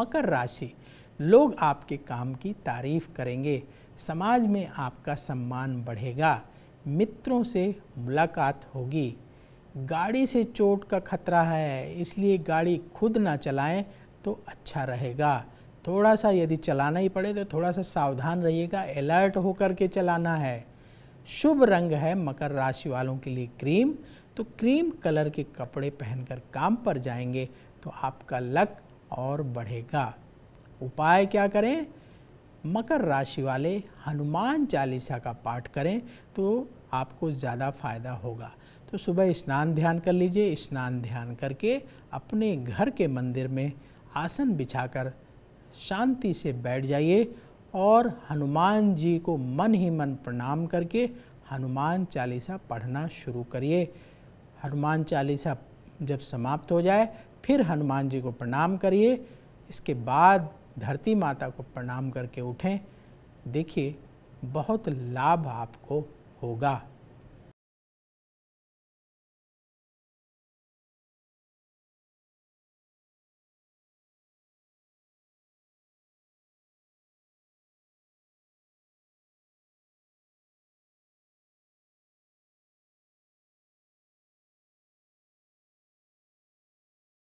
मकर राशि लोग आपके काम की तारीफ करेंगे समाज में आपका सम्मान बढ़ेगा मित्रों से मुलाकात होगी गाड़ी से चोट का खतरा है इसलिए गाड़ी खुद ना चलाएं तो अच्छा रहेगा थोड़ा सा यदि चलाना ही पड़े तो थोड़ा सा सावधान रहिएगा अलर्ट होकर के चलाना है शुभ रंग है मकर राशि वालों के लिए क्रीम तो क्रीम कलर के कपड़े पहनकर काम पर जाएंगे तो आपका लक और बढ़ेगा उपाय क्या करें मकर राशि वाले हनुमान चालीसा का पाठ करें तो आपको ज़्यादा फायदा होगा तो सुबह स्नान ध्यान कर लीजिए स्नान ध्यान करके अपने घर के मंदिर में आसन बिछाकर शांति से बैठ जाइए और हनुमान जी को मन ही मन प्रणाम करके हनुमान चालीसा पढ़ना शुरू करिए हनुमान चालीसा जब समाप्त हो जाए फिर हनुमान जी को प्रणाम करिए इसके बाद धरती माता को प्रणाम करके उठें देखिए बहुत लाभ आपको होगा